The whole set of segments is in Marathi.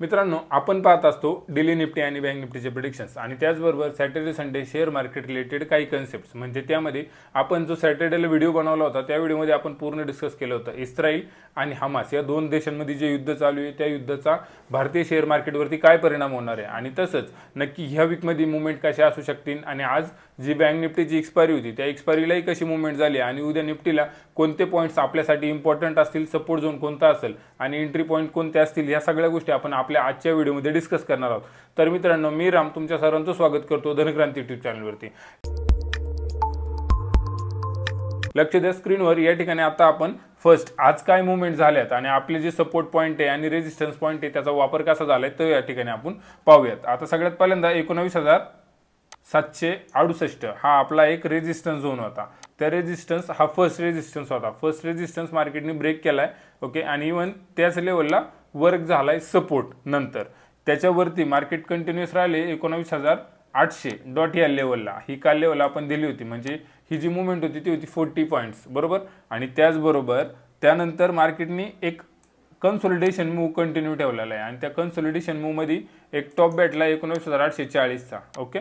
मित्रांनो आपण पाहत असतो डेली निफ्टी आणि बँक निफ्टीचे प्रिडिक्शन्स आणि त्याचबरोबर Saturday Sunday share market related काही कन्सेप्ट्स म्हणजे त्यामध्ये आपण जो सॅटर्डेला व्हिडिओ बनवला होता त्या व्हिडिओमध्ये आपण पूर्ण डिस्कस केलं होतं इस्राईल आणि हमास या दोन देशांमध्ये जे युद्ध चालू आहे त्या युद्धाचा भारतीय शेअर मार्केटवरती काय परिणाम होणार आहे आणि तसंच नक्की ह्या वीकमध्ये मुवमेंट कशा असू शकतील आणि आज जी बँक निफ्टीची एक्सपायरी होती त्या एक्सपायरीलाही कशी मुवमेंट झाली आणि उद्या निफ्टीला कोणते पॉईंट्स आपल्यासाठी इम्पॉर्टंट असतील सपोर्ट झोन कोणता असेल आणि एंट्री पॉईंट कोणते असतील या सगळ्या गोष्टी आपण आपल्या आजच्या व्हिडिओमध्ये डिस्कस करणार आहोत तर मित्रांनो मी राम तुमच्या सर्वांचं स्वागत करतो धनक्रांती युट्यूब चॅनलवरती लक्ष द्या स्क्रीनवर या ठिकाणी आता आपण फर्स्ट आज काय मुवमेंट झाल्यात आणि आपले जे सपोर्ट पॉईंट आहे आणि रेजिस्टन्स पॉईंट आहे त्याचा वापर कसा झाला तो या ठिकाणी आपण पाहूयात आता सगळ्यात पहिल्यांदा एकोणावीस हजार सातशे अडुसष्ट हा आपला एक रेजिस्टन्स झोन होता त्या रेजिस्टन्स हा फर्स्ट रेजिस्टन्स होता फर्स्ट रेजिस्टन्स मार्केटने ब्रेक केला आहे ओके आणि इवन त्याच लेवलला वर्क झाला आहे सपोर्ट नंतर त्याच्यावरती मार्केट कंटिन्युअस राहिले एकोणावीस हजार आठशे डॉट या लेवलला ही काल लेवल आपण दिली होती म्हणजे ही जी मुवमेंट होती ती होती फोर्टी पॉईंट्स बरोबर आणि त्याचबरोबर त्यानंतर मार्केटने एक कन्सोलिडेशन मूव कंटिन्यू ठेवलेला आहे आणि त्या कन्सोलिडेशन मूवमध्ये एक टॉप बॅटला एकोणावीस हजार आठशे चाळीसचा ओके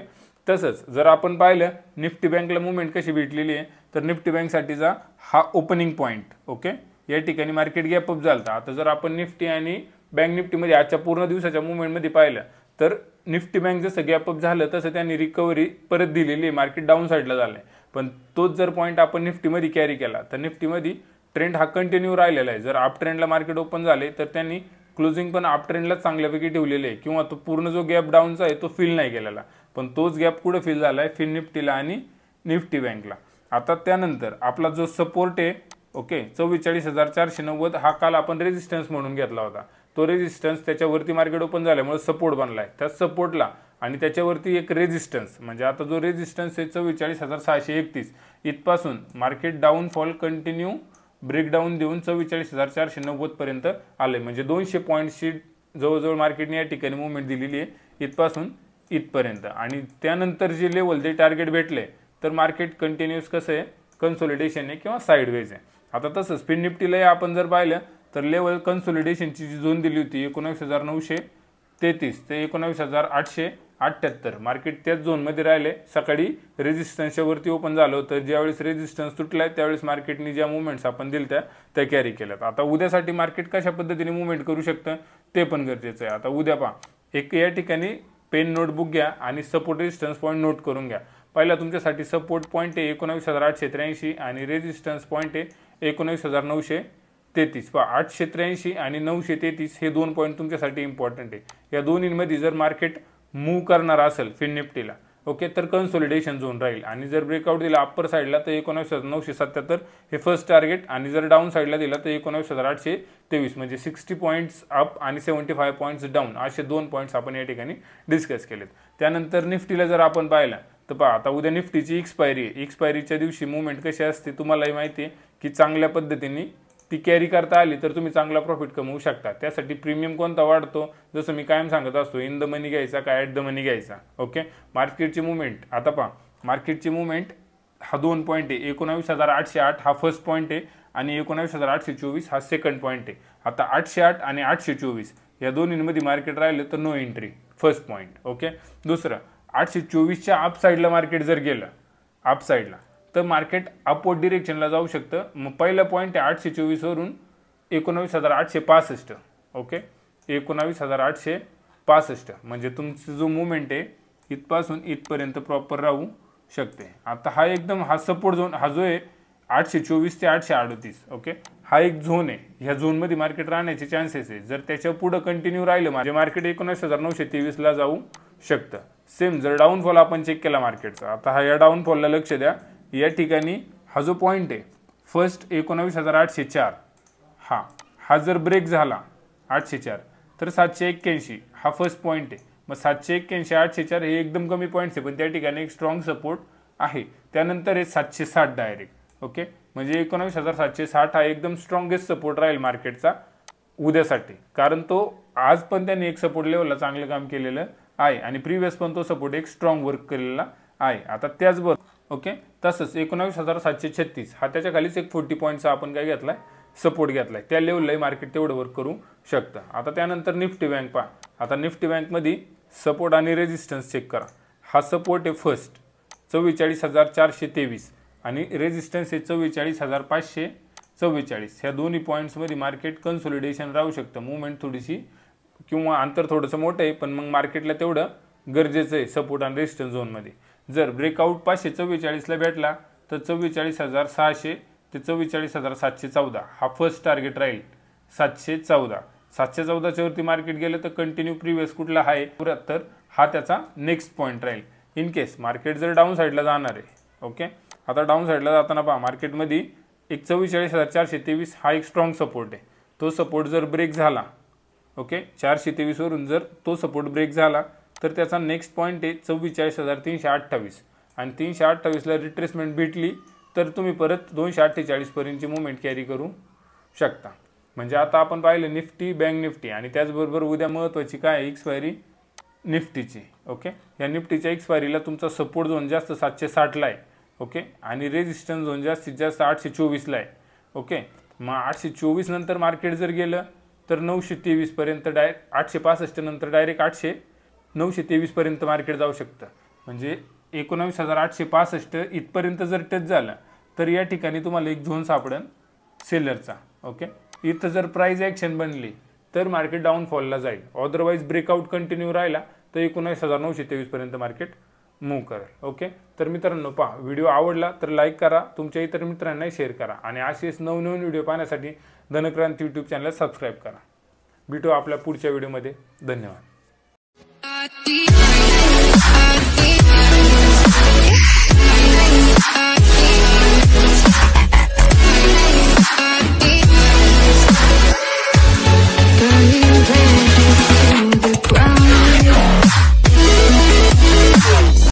तसंच जर आपण पाहिलं निफ्टी बँकला मुवमेंट कशी भेटलेली आहे तर निफ्टी बँकसाठीचा हा ओपनिंग पॉईंट ओके या ठिकाणी मार्केट गॅपअप झाला आता जर आपण निफ्टी आणि बँक निफ्टीमध्ये आजच्या पूर्ण दिवसाच्या मुवमेंटमध्ये पाहिलं तर निफ्टी बँक जसं गॅपअप झालं तसं त्यांनी रिकव्हरी परत दिलेली आहे मार्केट डाऊन साईडला झालं आहे पण तोच जर पॉईंट आपण निफ्टीमध्ये कॅरी केला तर निफ्टीमध्ये ट्रेंड हा कंटिन्यू राहिलेला आहे जर आप ट्रेंडला मार्केट ओपन झाले तर त्यांनी क्लोजिंग पण आप ट्रेंडला चांगल्यापैकी ठेवलेलं आहे किंवा तो पूर्ण जो गॅप डाऊनचा आहे तो फिल नाही केलेला पण तोच गॅप कुठं फिल झाला आहे फिन निफ्टीला आणि निफ्टी बँकला आता त्यानंतर आपला जो सपोर्ट आहे ओके चव्वेचाळीस हजार चारशे नव्वद हा काल आपण रेजिस्टन्स म्हणून घेतला होता तो रेजिस्टन्स त्याच्यावरती मार्केट ओपन झाल्यामुळे सपोर्ट बनला आहे त्या सपोर्टला आणि त्याच्यावरती एक रेजिस्टन्स म्हणजे आता जो रेजिस्टन्स आहे चव्वेचाळीस हजार सहाशे एकतीस इथपासून मार्केट डाऊनफॉल कंटिन्यू ब्रेकडाऊन देऊन चव्वेचाळीस हजार चारशे नव्वदपर्यंत आलं आहे म्हणजे दोनशे पॉईंटशी जवळजवळ मार्केटने या ठिकाणी मुवमेंट दिलेली आहे इथपासून इथपर्यंत आणि त्यानंतर जे लेवल ते टार्गेट भेटले तर मार्केट कंटिन्युअस कसं आहे कन्सोलिडेशन आहे किंवा साईडवेज आहे आता तसं स्पिन निफ्टीलाही आपण जर पाहिलं तर लेवल कन्सोलिडेशनची जी झोन दिली होती एकोणावीस हजार नऊशे तेहतीस ते एकोणावीस हजार आठशे अठ्ठ्याहत्तर मार्केट त्याच झोनमध्ये राहिले सकाळी रेजिस्टन्सच्या वरती ओपन झालं होतं ज्यावेळेस रेजिस्टन्स तुटला त्यावेळेस मार्केटने ज्या मुवमेंट्स आपण दिलत्या त्या त्या कॅरी केल्यात आता उद्यासाठी मार्केट कशा पद्धतीने मुवमेंट करू शकतं ते पण गरजेचं आहे आता उद्या पहा एक या ठिकाणी पेन नोटबुक घ्या आणि सपोर्ट रेजिस्टन्स पॉईंट नोट करून घ्या पहिला तुमच्यासाठी सपोर्ट पॉईंट आहे एकोणावीस हजार आठशे त्र्याऐंशी आणि रेजिस्टन्स पॉईंट आहे एकोणावीस हजार नऊशे तेहतीस पहा आठशे त्र्याऐंशी आणि नऊशे तेहतीस हे दोन पॉईंट तुमच्यासाठी इम्पॉर्टंट आहे या दोन्हींमध्ये जर मार्केट मूव्ह करणार असेल फिन निफ्टीला ओके तर कन्सॉलिडेशन झोन राहील आणि जर ब्रेकआउट दिला अप्पर साईडला तर एकोणावीस नऊशे सत्याहत्तर हे फर्स्ट टार्गेट आणि जर डाऊन साईडला दिला तर एकोणावीस हजार आठशे तेवीस म्हणजे सिक्स्टी पॉईंट्स अप आणि सेवन्टी फाय पॉईंट्स डाऊन असे दोन पॉईंट्स आपण या ठिकाणी डिस्कस केलेत त्यानंतर निफ्टीला जर आपण पाहिला तर पहा आता उद्या निफ्टीची एक्सपायरी आहे एक्सपायरीच्या दिवशी मुवमेंट कशी असते तुम्हालाही माहिती आहे की चांगल्या पद्धतीने ती कॅरी करता आली तर तुम्ही चांगला प्रॉफिट कमवू शकता त्यासाठी प्रीमियम कोणता वाढतो जसं मी कायम सांगत असतो इन द मनी घ्यायचा काय ॲट द मनी घ्यायचा ओके मार्केटची मुवमेंट आता पहा मार्केटची मुवमेंट हा दोन पॉईंट आहे एकोणावीस हजार आठशे आठ हा फर्स्ट पॉईंट आहे आणि एकोणावीस हजार आठशे चोवीस हा सेकंड पॉईंट आहे आता आठशे आठ आणि आठशे चोवीस या दोन्हींमध्ये मार्केट राहिलं तर no entry first point okay दुसरं आठशे चोवीसच्या अपसाईडला मार्केट जर गेलं अपसाईडला तर मार्केट अपवर्ड डिरेक्शनला जाऊ शकतं मग पहिला पॉईंट आहे आठशे चोवीसवरून एकोणावीस हजार आठशे पासष्ट ओके एकोणावीस हजार आठशे पासष्ट म्हणजे तुमचं जो मुवमेंट आहे इथपासून इथपर्यंत प्रॉपर राहू शकते आता हा एकदम हा सपोर्ट झोन हा जो आहे आठशे चोवीस ते आठशे अडतीस ओके हा एक झोन आहे ह्या झोनमध्ये मार्केट राहण्याचे चान्सेस आहे जर त्याच्या पुढं कंटिन्यू राहिलं माझे म्हणजे मार्केट एकोणीस हजार नऊशे तेवीसला जाऊ शकतं सेम जर डाऊनफॉल आपण चेक केला मार्केटचा आता हा या डाऊनफॉलला लक्ष द्या या ठिकाणी हा जो पॉईंट आहे फर्स्ट एकोणावीस हजार आठशे चार हा हा जर ब्रेक झाला आठशे चार तर सातशे एक्क्याऐंशी हा फर्स्ट पॉईंट आहे मग सातशे एक्क्याऐंशी आठशे चार हे एकदम कमी पॉईंट्स आहे पण त्या ठिकाणी एक स्ट्रॉंग सपोर्ट आहे त्यानंतर हे सातशे साठ डायरेक्ट ओके म्हणजे एकोणावीस हजार सातशे साठ हा एकदम स्ट्रॉंगेस्ट सपोर्ट राहील मार्केटचा उद्यासाठी कारण तो आज पण त्यांनी एक सपोर्ट लेवलला चांगलं काम केलेलं आहे आणि प्रिव्हियस पण तो सपोर्ट एक स्ट्रॉंग वर्क केलेला आहे आता त्याचबरोबर ओके तसंच एकोणावीस हजार सातशे छत्तीस हा त्याच्या खालीच एक फोर्टी पॉईंटचा आपण काय घेतला आहे सपोर्ट घेतला त्या लेवललाही मार्केट तेवढं वर्क करू शकतं आता त्यानंतर निफ्टी बँक पहा आता निफ्टी बँकमध्ये सपोर्ट आणि रेजिस्टन्स चेक करा हा सपोर्ट आहे फर्स्ट चव्वेचाळीस हजार चारशे तेवीस आणि रेजिस्टन्स हे चव्वेचाळीस हजार पाचशे चव्वेचाळीस ह्या दोन्ही पॉईंट्समध्ये मार्केट कन्सोलिडेशन राहू शकतं मुवमेंट थोडीशी किंवा अंतर थोडंसं मोठं आहे पण मग मार्केटला तेवढं गरजेचं आहे सपोर्ट आणि रेजिस्टन्स झोनमध्ये जर ब्रेकआउट पाचशे चव्वेचाळीसला भेटला तर चव्वेचाळीस हजार सहाशे ते चव्वेचाळीस हजार सातशे चौदा हा फर्स्ट टार्गेट राहील सातशे चौदा सातशे चौदाच्या वरती मार्केट गेलं तर कंटिन्यू प्रिव्हियस कुठला आहे तर हा त्याचा नेक्स्ट पॉईंट राहील इन केस मार्केट जर डाऊन साईडला जाणार आहे ओके आता डाऊन साईडला जाताना पहा मार्केटमध्ये एक चव्वेचाळीस हजार चारशे तेवीस हा एक स्ट्रॉंग सपोर्ट आहे तो सपोर्ट जर ब्रेक झाला ओके चारशे तेवीसवरून जर तो सपोर्ट ब्रेक झाला तर त्याचा नेक्स्ट पॉईंट आहे चव्वेचाळीस हजार तीनशे अठ्ठावीस आणि तीनशे अठ्ठावीसला रिट्रेसमेंट भेटली तर तुम्ही परत दोनशे अठ्ठेचाळीसपर्यंतची मुवमेंट कॅरी करू शकता म्हणजे आता आपण पाहिलं निफ्टी बँक निफ्टी आणि त्याचबरोबर उद्या महत्त्वाची काय एक्सपायरी निफ्टीची ओके या निफ्टीच्या एक्सपायरीला तुमचा सपोर्ट झोन जास्त सातशे साठला आहे ओके आणि रेजिस्टन्स झोन जास्तीत जास्त आठशे चोवीसला आहे ओके मग आठशे चोवीस नंतर मार्केट जर गेलं तर नऊशे तेवीसपर्यंत डायरेक्ट आठशे पासष्ट नंतर डायरेक्ट आठशे नऊशे तेवीसपर्यंत मार्केट जाऊ शकतं म्हणजे एकोणावीस हजार आठशे पासष्ट इथपर्यंत जर टच झाला तर या ठिकाणी तुम्हाला एक झोन सापडेल सेलरचा ओके इथं जर प्राईज ॲक्शन बनली तर मार्केट डाऊनफॉलला जाईल अदरवाईज ब्रेकआउट कंटिन्यू राहिला तर एकोणावीस हजार नऊशे तेवीसपर्यंत मार्केट मूव करेल ओके तर मित्रांनो पहा व्हिडिओ आवडला तर लाईक करा तुमच्या इतर मित्रांनाही शेअर करा आणि असेच नवनवीन व्हिडिओ पाहण्यासाठी धनक्रांती यूट्यूब चॅनल सबस्क्राईब करा भेटू आपल्या पुढच्या व्हिडिओमध्ये धन्यवाद be free.